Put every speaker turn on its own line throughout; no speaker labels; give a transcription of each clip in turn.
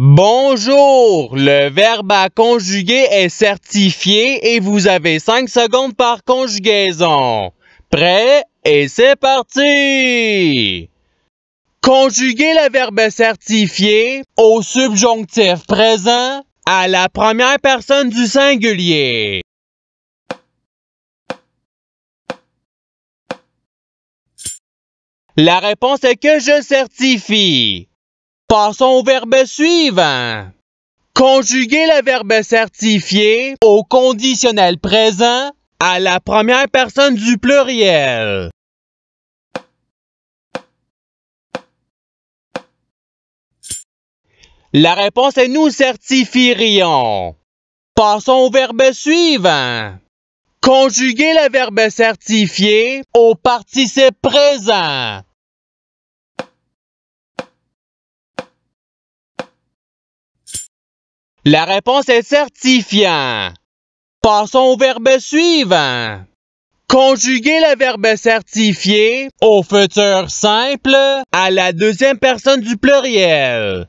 Bonjour! Le verbe à conjuguer est certifié et vous avez 5 secondes par conjugaison. Prêt? Et c'est parti! Conjuguez le verbe certifié au
subjonctif présent à la première personne du singulier. La réponse est que je certifie. Passons au verbe
suivant. Conjuguez le verbe certifié au conditionnel
présent à la première personne du pluriel. La réponse est nous certifierions. Passons au verbe suivant. Conjuguez le verbe certifié au participe présent. La réponse est certifiant. Passons au
verbe suivant. Conjuguez le verbe certifié au
futur simple à la deuxième personne du pluriel.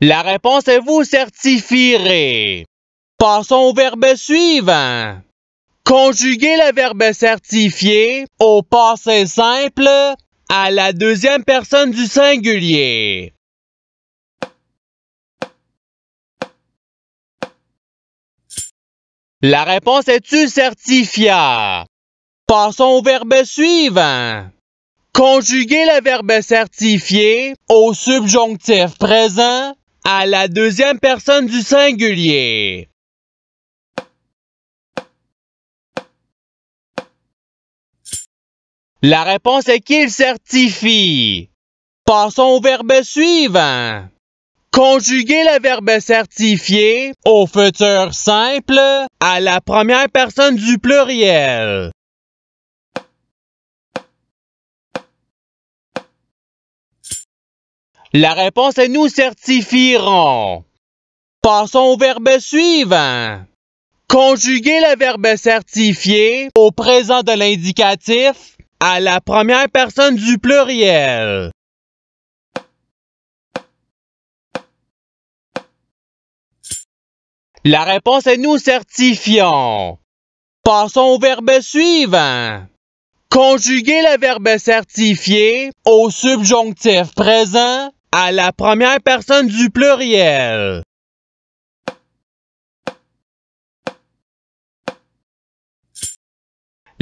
La réponse est vous certifierez. Passons au verbe suivant.
Conjuguez le verbe certifié au passé simple
à la deuxième personne du singulier. La réponse est-tu certifiée? Passons au verbe suivant.
Conjuguez le verbe certifié au subjonctif présent
à la deuxième personne du singulier. La réponse est qu'il certifie. Passons au verbe suivant.
Conjuguez le verbe certifier au futur simple à la première
personne du pluriel. La réponse est nous certifierons. Passons au verbe suivant. Conjuguez
le verbe certifié au présent de l'indicatif à la première
personne du pluriel. La réponse est nous certifions. Passons au verbe suivant. Conjuguez le verbe certifié au subjonctif présent à la première personne du pluriel.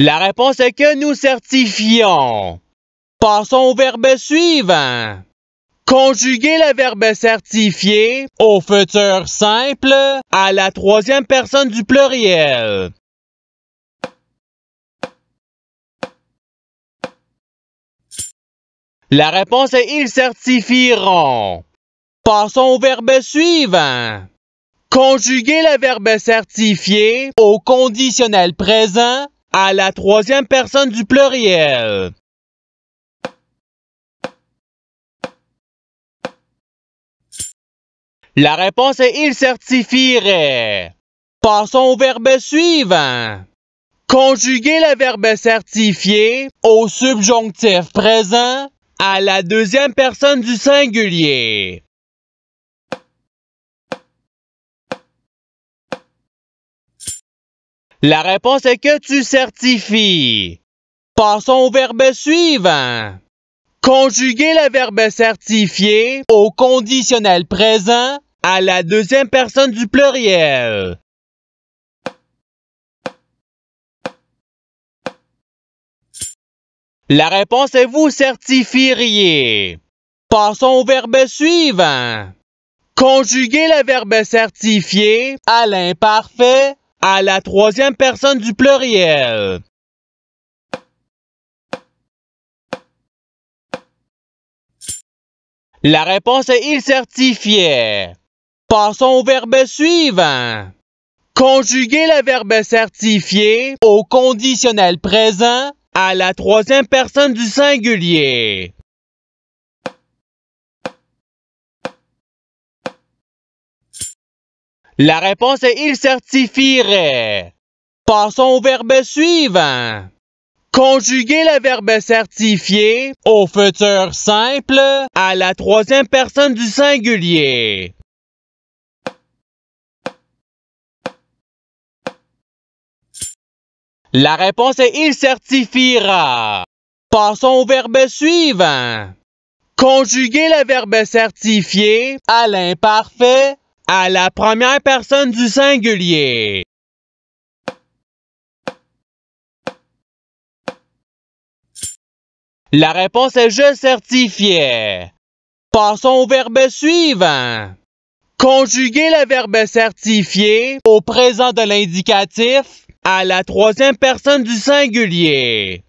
La réponse est que nous certifions.
Passons au verbe suivant. Conjuguez le verbe certifier
au futur simple à la troisième personne du pluriel. La réponse est ils certifieront. Passons au
verbe suivant. Conjuguez le verbe certifier au
conditionnel présent à la troisième personne du pluriel. La réponse est il certifierait. Passons au verbe
suivant. Conjuguez le verbe certifier au subjonctif
présent à la deuxième personne du singulier. La réponse est que tu certifies. Passons au verbe suivant.
Conjuguez le verbe certifier au conditionnel présent
à la deuxième personne du pluriel. La réponse est vous certifieriez. Passons au verbe suivant.
Conjuguez le verbe certifier à l'imparfait à la troisième
personne du pluriel. La réponse est il certifiait. Passons au verbe suivant. Conjuguez le verbe certifié au conditionnel présent à la troisième personne du singulier. La réponse est il certifierait.
Passons au verbe suivant. Conjuguer le verbe certifier
au futur simple à la troisième personne du singulier. La réponse est il certifiera. Passons au
verbe suivant. Conjuguez le verbe certifier à
l'imparfait à la première personne du singulier. La réponse est je certifiais. Passons au verbe suivant.
Conjuguez le verbe certifié au présent de l'indicatif
à la troisième personne du singulier.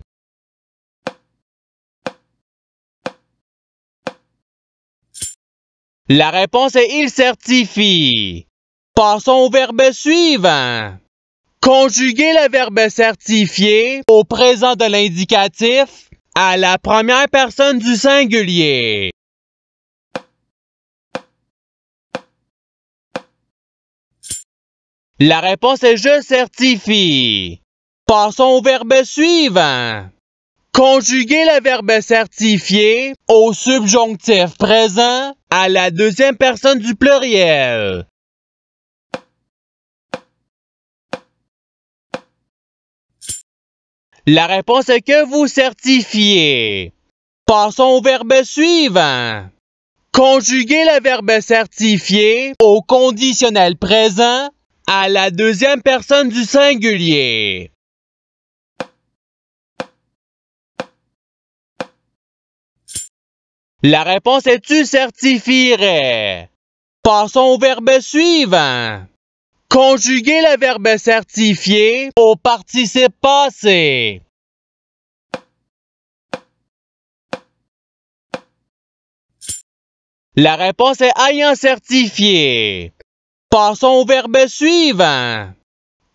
La réponse est il certifie. Passons au verbe suivant.
Conjuguez le verbe certifier au présent de l'indicatif à la
première personne du singulier. La réponse est je certifie. Passons au verbe suivant. Conjuguez le verbe certifié au subjonctif présent à la deuxième personne du pluriel. La réponse est que vous certifiez.
Passons au verbe suivant. Conjuguez le verbe certifié
au conditionnel présent à la deuxième personne du singulier. La réponse est tu certifierais.
Passons au verbe suivant. Conjuguer le verbe certifier
au participe passé. La réponse est ayant certifié. Passons au verbe suivant.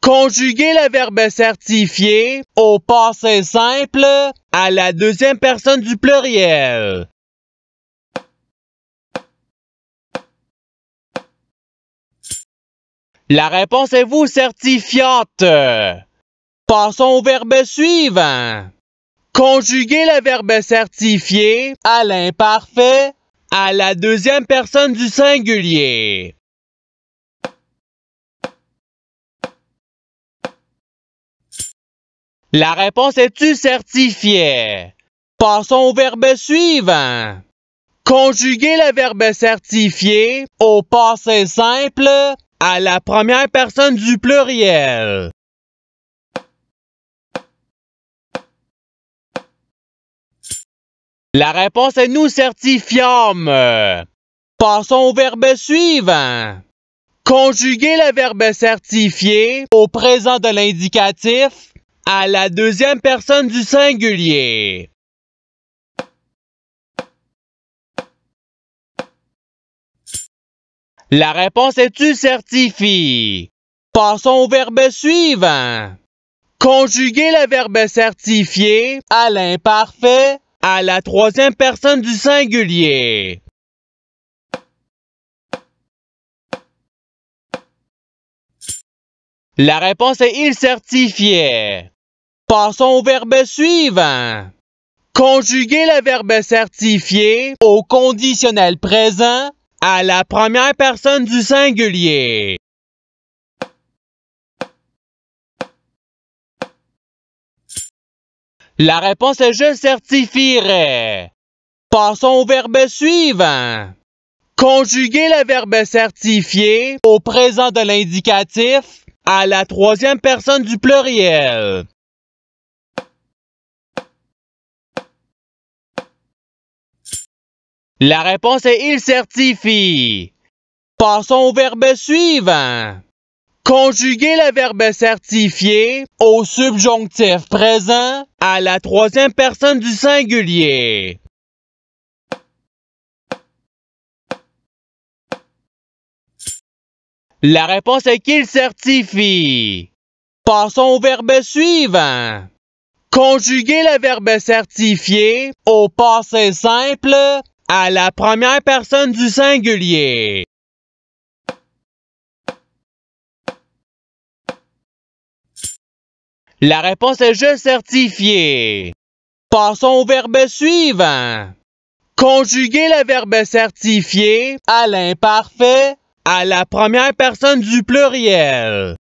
Conjuguer
le verbe certifié au passé simple à la deuxième personne
du pluriel. La réponse est vous certifiante.
Passons au verbe suivant. Conjuguez le verbe
certifié à l'imparfait à la deuxième personne du singulier. La réponse est tu certifiée? Passons
au verbe suivant. Conjuguez le verbe certifié au
passé simple à la première personne du pluriel. La réponse est nous certifions. Passons au verbe
suivant. Conjuguez le verbe certifier au présent de
l'indicatif à la deuxième personne du singulier. La réponse est tu certifies. Passons au verbe suivant.
Conjuguez le verbe certifié à l'imparfait à
la troisième personne du singulier. La réponse est il certifiait. Passons au verbe suivant. Conjuguez
le verbe certifié au conditionnel présent à la première
personne du singulier. La réponse est je certifierai. Passons au verbe suivant. Conjuguez le verbe
certifier au présent de l'indicatif à la troisième personne du
pluriel. La réponse est il certifie.
Passons au verbe suivant. Conjuguez le verbe certifier
au subjonctif présent à la troisième personne du singulier. La réponse est qu'il certifie. Passons
au verbe suivant. Conjuguez le verbe certifié au
passé simple à la première personne du singulier. La réponse est je certifié. Passons au verbe
suivant. Conjuguez le verbe certifié à l'imparfait
à la première personne du pluriel.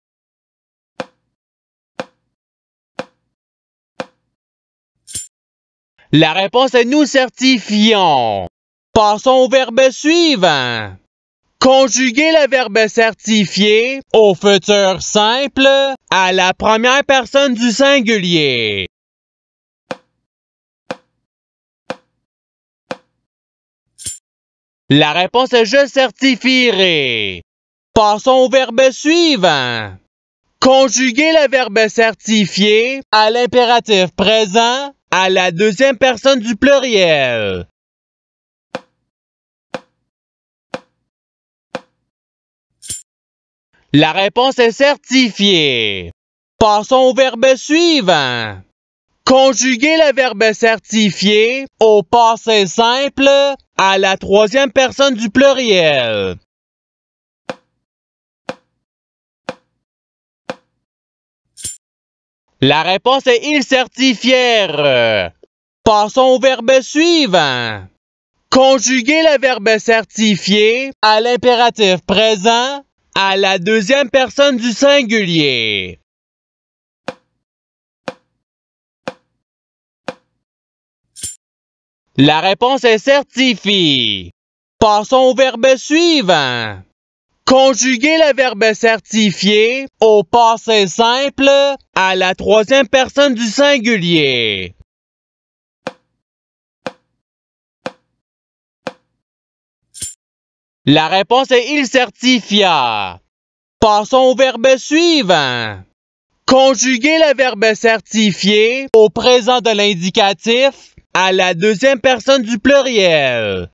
La réponse est nous certifions. Passons au verbe suivant.
Conjuguez le verbe certifié au futur simple à la première
personne du singulier. La réponse est je certifierai. Passons au verbe suivant. Conjuguez le verbe certifié à l'impératif présent à la deuxième personne du pluriel. La réponse est certifiée. Passons
au verbe suivant. Conjuguez le verbe certifié
au passé simple à la troisième personne du pluriel. La réponse est ils certifièrent. Passons au verbe
suivant. Conjuguez le verbe certifié à l'impératif
présent à la deuxième personne du singulier. La réponse est certifiée. Passons au verbe suivant.
Conjuguez le verbe certifié au passé simple
à la troisième personne du singulier. La réponse est il certifia. Passons au verbe suivant.
Conjuguez le verbe certifier au présent de l'indicatif à la deuxième
personne du pluriel.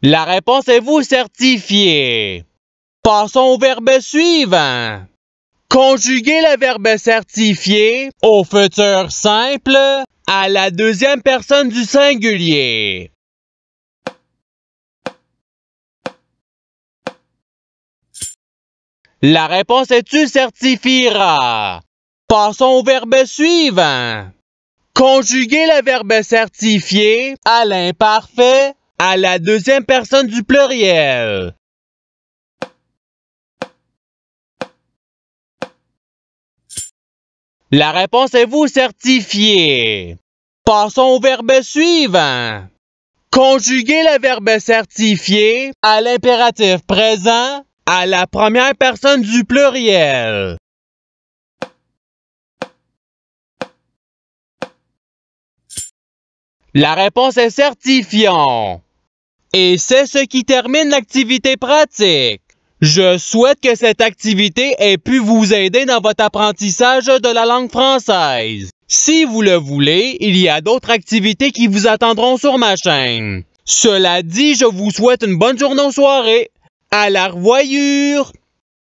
La réponse est vous certifiez ». Passons au verbe suivant. Conjuguez le verbe
certifié au futur simple à la deuxième personne du
singulier. La réponse est tu certifieras.
Passons au verbe suivant. Conjuguez le verbe certifier
à l'imparfait à la deuxième personne du pluriel. La réponse est vous certifiée. Passons au verbe
suivant. Conjuguez le verbe certifié à l'impératif
présent à la première personne du pluriel. La réponse est certifiant. Et c'est ce qui termine l'activité
pratique. Je souhaite que cette activité ait pu vous aider dans votre apprentissage de la langue française. Si vous le voulez, il y a d'autres activités qui vous
attendront sur ma chaîne. Cela dit, je vous souhaite une bonne journée ou soirée. À la revoyure!